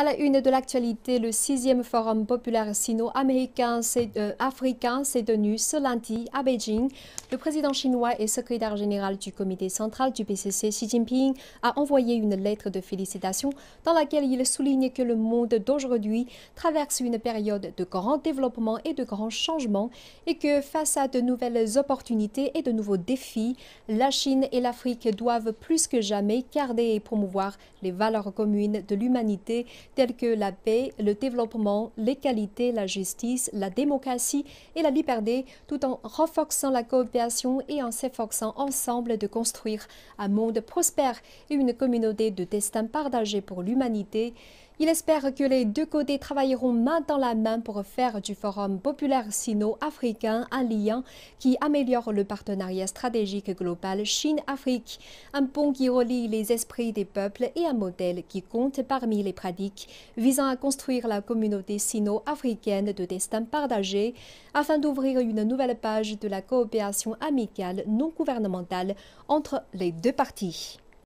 À la une de l'actualité, le sixième forum populaire sino-américain euh, africain s'est tenu ce lundi à Beijing. Le président chinois et secrétaire général du comité central du PCC, Xi Jinping, a envoyé une lettre de félicitations dans laquelle il souligne que le monde d'aujourd'hui traverse une période de grand développement et de grands changements et que face à de nouvelles opportunités et de nouveaux défis, la Chine et l'Afrique doivent plus que jamais garder et promouvoir les valeurs communes de l'humanité tels que la paix, le développement, l'égalité, la justice, la démocratie et la liberté, tout en renforçant la coopération et en s'efforçant ensemble de construire un monde prospère et une communauté de destin partagé pour l'humanité. Il espère que les deux côtés travailleront main dans la main pour faire du Forum populaire sino-africain un lien qui améliore le partenariat stratégique global Chine-Afrique, un pont qui relie les esprits des peuples et un modèle qui compte parmi les pratiques visant à construire la communauté sino-africaine de destin partagé afin d'ouvrir une nouvelle page de la coopération amicale non gouvernementale entre les deux parties.